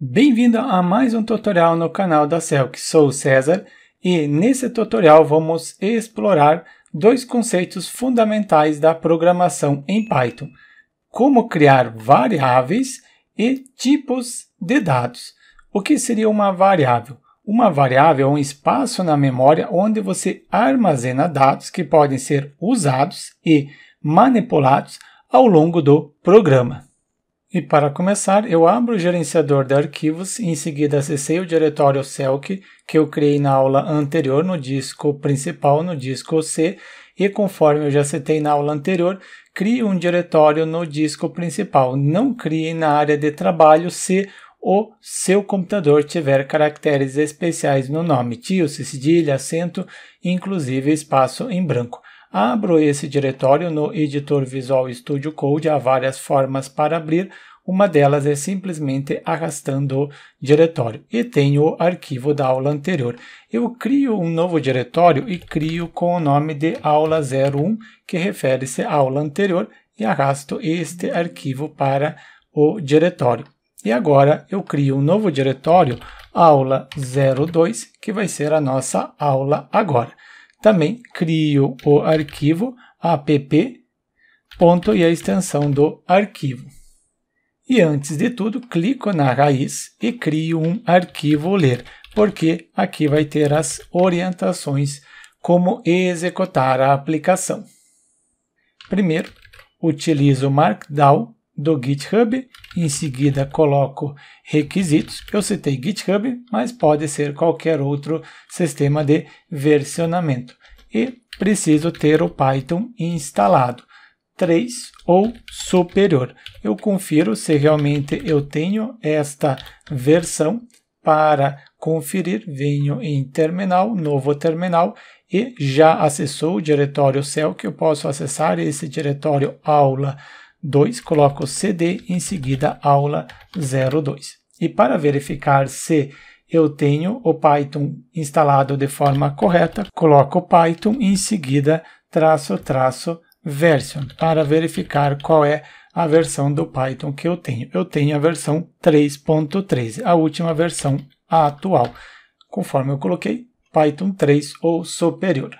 Bem-vindo a mais um tutorial no canal da CELC, sou o César e nesse tutorial vamos explorar dois conceitos fundamentais da programação em Python, como criar variáveis e tipos de dados. O que seria uma variável? Uma variável é um espaço na memória onde você armazena dados que podem ser usados e manipulados ao longo do programa. E para começar, eu abro o gerenciador de arquivos e em seguida acessei o diretório Selk que eu criei na aula anterior no disco principal, no disco C, e conforme eu já citei na aula anterior, crie um diretório no disco principal. Não crie na área de trabalho se o seu computador tiver caracteres especiais no nome, tio, cedilha, acento, inclusive espaço em branco. Abro esse diretório no editor Visual Studio Code, há várias formas para abrir, uma delas é simplesmente arrastando o diretório e tenho o arquivo da aula anterior. Eu crio um novo diretório e crio com o nome de aula 01, que refere-se à aula anterior, e arrasto este arquivo para o diretório. E agora eu crio um novo diretório, aula 02, que vai ser a nossa aula agora. Também crio o arquivo app ponto e a extensão do arquivo. E antes de tudo, clico na raiz e crio um arquivo ler, porque aqui vai ter as orientações como executar a aplicação. Primeiro, utilizo Markdown do GitHub, em seguida coloco requisitos. Eu citei GitHub, mas pode ser qualquer outro sistema de versionamento. E preciso ter o Python instalado, 3 ou superior. Eu confiro se realmente eu tenho esta versão para conferir, venho em terminal, novo terminal, e já acessou o diretório cell, que eu posso acessar esse diretório aula 2, coloco cd, em seguida aula 02. E para verificar se eu tenho o Python instalado de forma correta, coloco Python em seguida traço traço version para verificar qual é a versão do Python que eu tenho. Eu tenho a versão 3.13, a última versão atual, conforme eu coloquei Python 3 ou superior.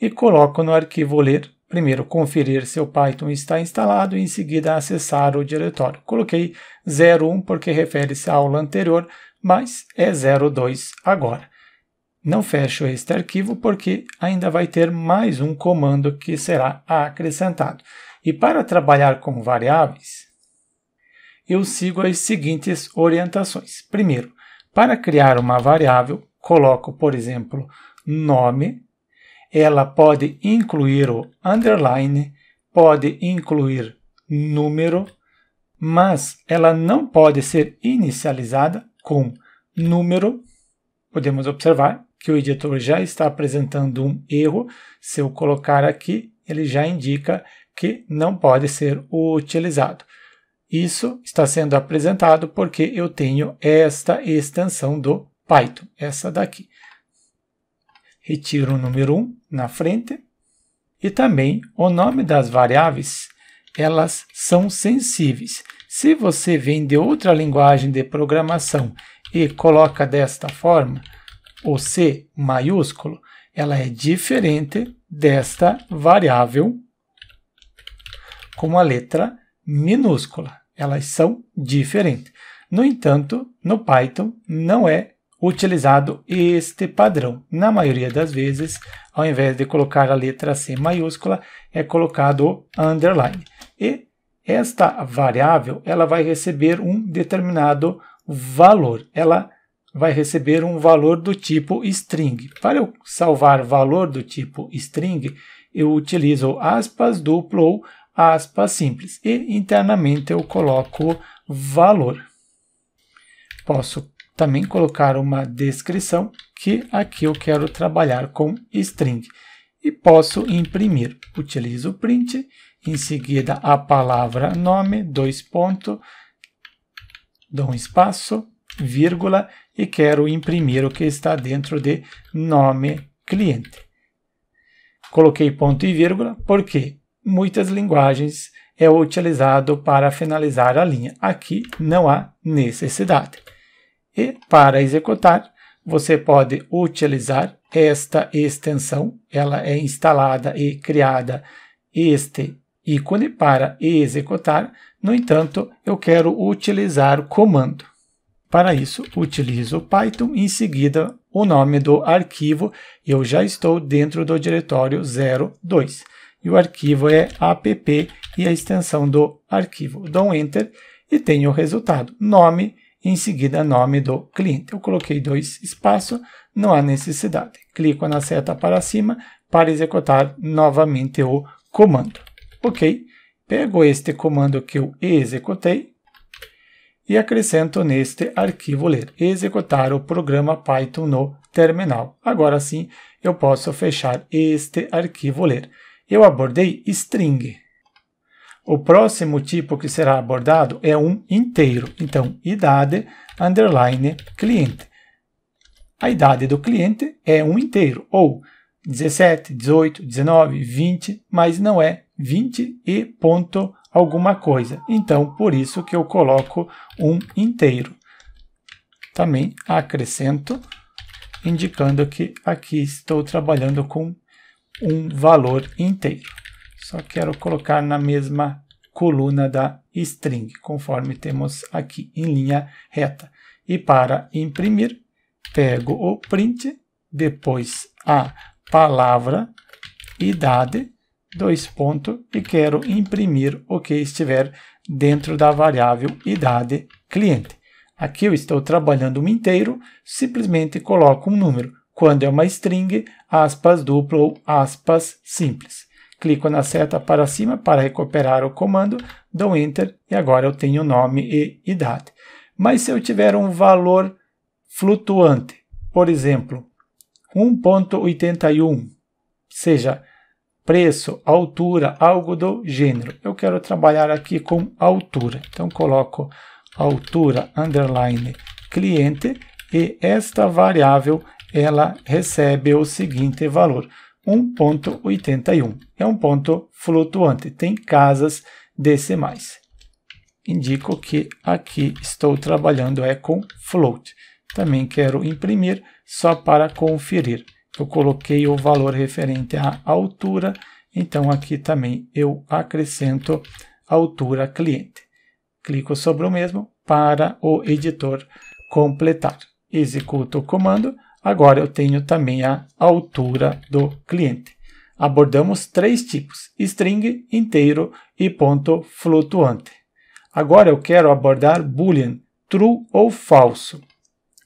E coloco no arquivo ler primeiro conferir se o Python está instalado e em seguida acessar o diretório. Coloquei 01 porque refere-se à aula anterior, mas é 02 agora. Não fecho este arquivo porque ainda vai ter mais um comando que será acrescentado. E para trabalhar com variáveis, eu sigo as seguintes orientações. Primeiro, para criar uma variável, coloco, por exemplo, nome ela pode incluir o underline, pode incluir número, mas ela não pode ser inicializada com número. Podemos observar que o editor já está apresentando um erro. Se eu colocar aqui, ele já indica que não pode ser utilizado. Isso está sendo apresentado porque eu tenho esta extensão do Python, essa daqui retiro o número 1 na frente e também o nome das variáveis, elas são sensíveis. Se você vem de outra linguagem de programação e coloca desta forma, o C maiúsculo, ela é diferente desta variável com a letra minúscula. Elas são diferentes. No entanto, no Python não é utilizado este padrão. Na maioria das vezes, ao invés de colocar a letra C maiúscula, é colocado o underline. E esta variável ela vai receber um determinado valor. Ela vai receber um valor do tipo string. Para eu salvar valor do tipo string, eu utilizo aspas duplo ou aspas simples. E internamente eu coloco valor. Posso também colocar uma descrição, que aqui eu quero trabalhar com string. E posso imprimir. Utilizo o print, em seguida a palavra nome, dois pontos, dou um espaço, vírgula, e quero imprimir o que está dentro de nome cliente. Coloquei ponto e vírgula porque muitas linguagens é utilizado para finalizar a linha. Aqui não há necessidade. E para executar, você pode utilizar esta extensão, ela é instalada e criada este ícone para executar. No entanto, eu quero utilizar o comando. Para isso, utilizo o Python, em seguida o nome do arquivo, eu já estou dentro do diretório 02. E o arquivo é app e a extensão do arquivo. Dou um Enter e tenho o resultado, nome em seguida nome do cliente. Eu coloquei dois espaços, não há necessidade. Clico na seta para cima para executar novamente o comando. Ok, pego este comando que eu executei e acrescento neste arquivo ler, executar o programa Python no terminal. Agora sim, eu posso fechar este arquivo ler. Eu abordei string, o próximo tipo que será abordado é um inteiro. Então, idade underline cliente. A idade do cliente é um inteiro, ou 17, 18, 19, 20, mas não é 20 e ponto alguma coisa. Então, por isso que eu coloco um inteiro. Também acrescento, indicando que aqui estou trabalhando com um valor inteiro. Só quero colocar na mesma coluna da string, conforme temos aqui em linha reta. E para imprimir, pego o print, depois a palavra idade, dois pontos, e quero imprimir o que estiver dentro da variável idade cliente. Aqui eu estou trabalhando um inteiro, simplesmente coloco um número. Quando é uma string, aspas duplo ou aspas simples clico na seta para cima para recuperar o comando, dou Enter e agora eu tenho nome e idade. Mas se eu tiver um valor flutuante, por exemplo, 1.81, seja preço, altura, algo do gênero. Eu quero trabalhar aqui com altura, então coloco altura underline cliente e esta variável ela recebe o seguinte valor. 1.81. É um ponto flutuante, tem casas decimais. Indico que aqui estou trabalhando é com float. Também quero imprimir só para conferir. Eu coloquei o valor referente à altura, então aqui também eu acrescento altura cliente. Clico sobre o mesmo para o editor completar. Executo o comando, Agora eu tenho também a altura do cliente. Abordamos três tipos: string, inteiro e ponto flutuante. Agora eu quero abordar boolean, true ou falso.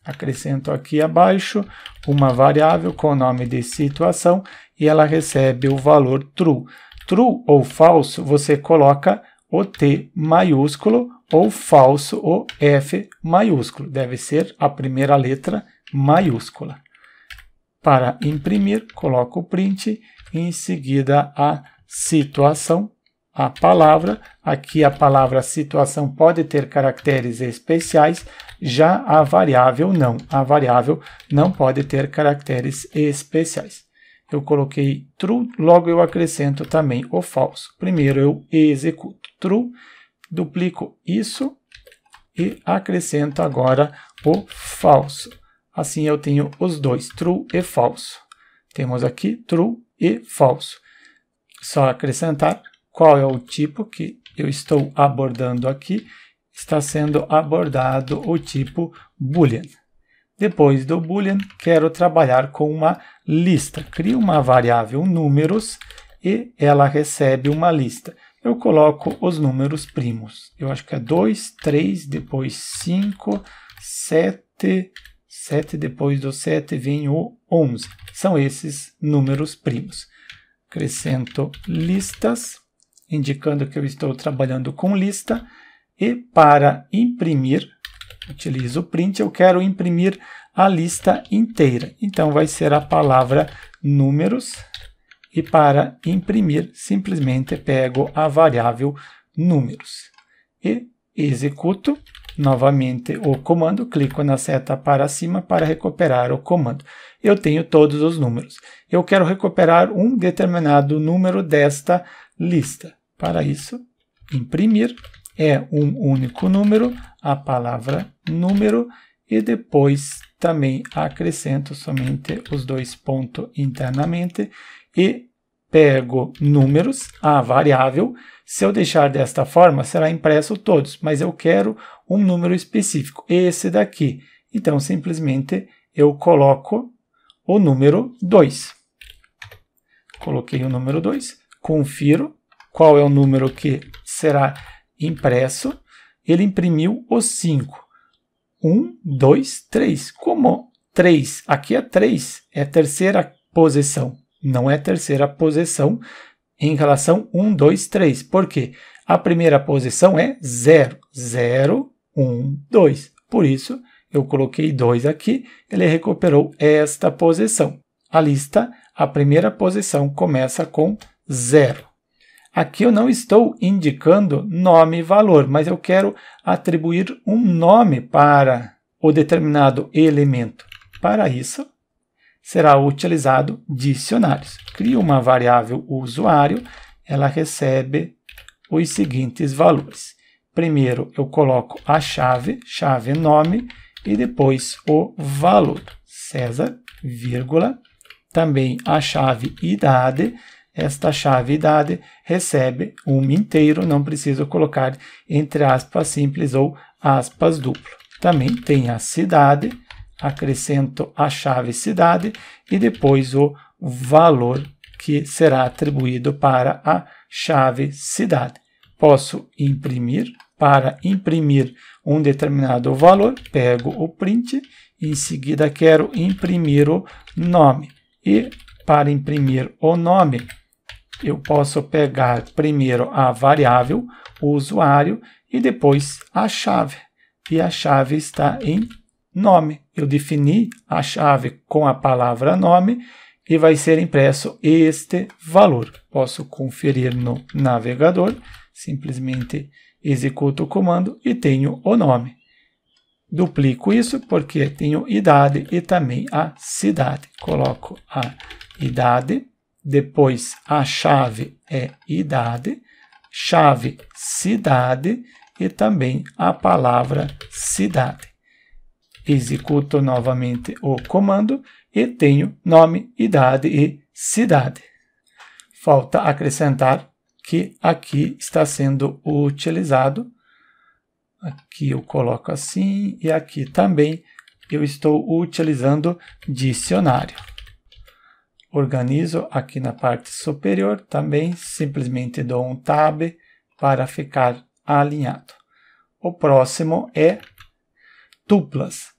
Acrescento aqui abaixo uma variável com o nome de situação e ela recebe o valor true. True ou falso, você coloca o T maiúsculo ou falso o F maiúsculo. Deve ser a primeira letra maiúscula. Para imprimir, coloco o print, em seguida a situação, a palavra. Aqui a palavra situação pode ter caracteres especiais, já a variável não. A variável não pode ter caracteres especiais. Eu coloquei true, logo eu acrescento também o falso. Primeiro eu executo true duplico isso e acrescento agora o falso. Assim eu tenho os dois, true e falso. Temos aqui true e falso. Só acrescentar qual é o tipo que eu estou abordando aqui. Está sendo abordado o tipo boolean. Depois do boolean, quero trabalhar com uma lista. Crio uma variável números e ela recebe uma lista eu coloco os números primos. Eu acho que é 2, 3, depois 5, 7, 7, depois do 7 vem o 11. São esses números primos. Acrescento listas, indicando que eu estou trabalhando com lista. E para imprimir, utilizo o print, eu quero imprimir a lista inteira. Então vai ser a palavra números e para imprimir, simplesmente pego a variável números e executo novamente o comando, clico na seta para cima para recuperar o comando. Eu tenho todos os números. Eu quero recuperar um determinado número desta lista. Para isso, imprimir é um único número, a palavra número, e depois também acrescento somente os dois pontos internamente e pego números, a variável. Se eu deixar desta forma, será impresso todos, mas eu quero um número específico, esse daqui. Então, simplesmente eu coloco o número 2. Coloquei o número 2, confiro qual é o número que será impresso. Ele imprimiu o 5. 1, 2, 3. Como 3? Aqui é 3, é terceira posição, não é terceira posição em relação 1, 2, 3. Por quê? A primeira posição é 0, 0, 1, 2. Por isso, eu coloquei 2 aqui, ele recuperou esta posição. A lista, a primeira posição começa com 0. Aqui eu não estou indicando nome e valor, mas eu quero atribuir um nome para o determinado elemento. Para isso, será utilizado dicionários. Crio uma variável usuário, ela recebe os seguintes valores. Primeiro eu coloco a chave, chave nome, e depois o valor, César, vírgula, também a chave idade, esta chave idade recebe um inteiro, não preciso colocar entre aspas simples ou aspas duplo. Também tem a cidade, acrescento a chave cidade e depois o valor que será atribuído para a chave cidade. Posso imprimir. Para imprimir um determinado valor, pego o print, em seguida quero imprimir o nome. E para imprimir o nome, eu posso pegar primeiro a variável, o usuário, e depois a chave. E a chave está em nome. Eu defini a chave com a palavra nome e vai ser impresso este valor. Posso conferir no navegador, simplesmente executo o comando e tenho o nome. Duplico isso porque tenho idade e também a cidade. Coloco a idade depois, a chave é idade, chave cidade e também a palavra cidade. Executo novamente o comando e tenho nome, idade e cidade. Falta acrescentar que aqui está sendo utilizado. Aqui eu coloco assim e aqui também eu estou utilizando dicionário organizo aqui na parte superior também, simplesmente dou um tab para ficar alinhado. O próximo é tuplas.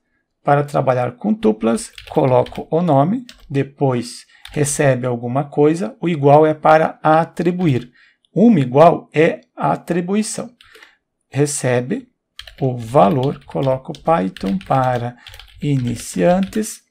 Para trabalhar com tuplas, coloco o nome, depois recebe alguma coisa, o igual é para atribuir. Uma igual é atribuição. Recebe o valor, coloco Python para iniciantes,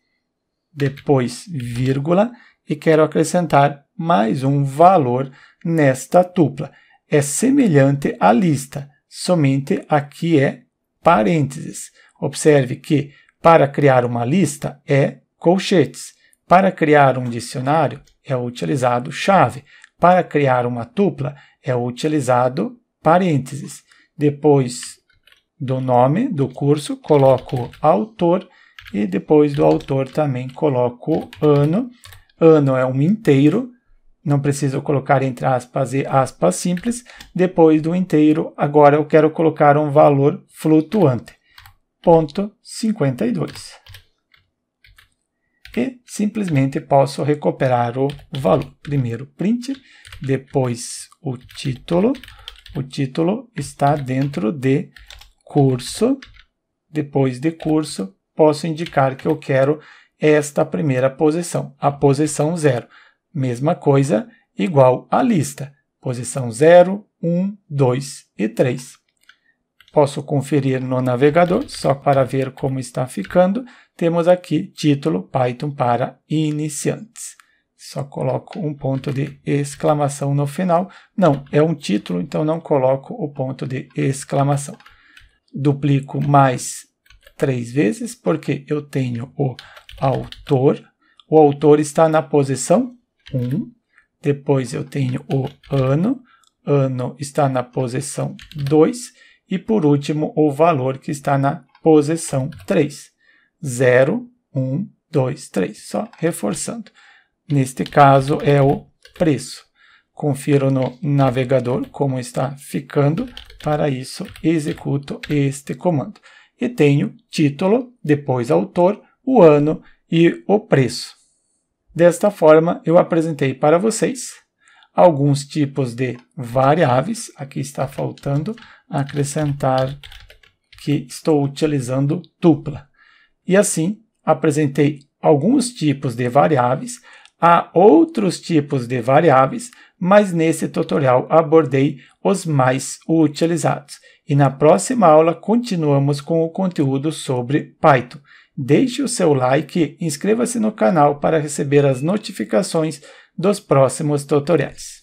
depois vírgula, e quero acrescentar mais um valor nesta tupla. É semelhante à lista, somente aqui é parênteses. Observe que para criar uma lista é colchetes. Para criar um dicionário é utilizado chave. Para criar uma tupla é utilizado parênteses. Depois do nome do curso, coloco autor e depois do autor também coloco ano Ano é um inteiro, não preciso colocar entre aspas e aspas simples. Depois do inteiro, agora eu quero colocar um valor flutuante. Ponto 52. E simplesmente posso recuperar o valor. Primeiro print, depois o título. O título está dentro de curso. Depois de curso, posso indicar que eu quero esta primeira posição, a posição 0. Mesma coisa, igual à lista. Posição 0, 1, 2 e 3. Posso conferir no navegador, só para ver como está ficando. Temos aqui título Python para iniciantes. Só coloco um ponto de exclamação no final. Não, é um título, então não coloco o ponto de exclamação. Duplico mais três vezes, porque eu tenho o autor, o autor está na posição 1, depois eu tenho o ano, ano está na posição 2, e por último o valor que está na posição 3. 0, 1, 2, 3. Só reforçando. Neste caso é o preço. Confiro no navegador como está ficando. Para isso, executo este comando e tenho título, depois autor, o ano e o preço. Desta forma, eu apresentei para vocês alguns tipos de variáveis. Aqui está faltando acrescentar que estou utilizando tupla. E assim, apresentei alguns tipos de variáveis, há outros tipos de variáveis, mas nesse tutorial abordei os mais utilizados. E na próxima aula continuamos com o conteúdo sobre Python. Deixe o seu like e inscreva-se no canal para receber as notificações dos próximos tutoriais.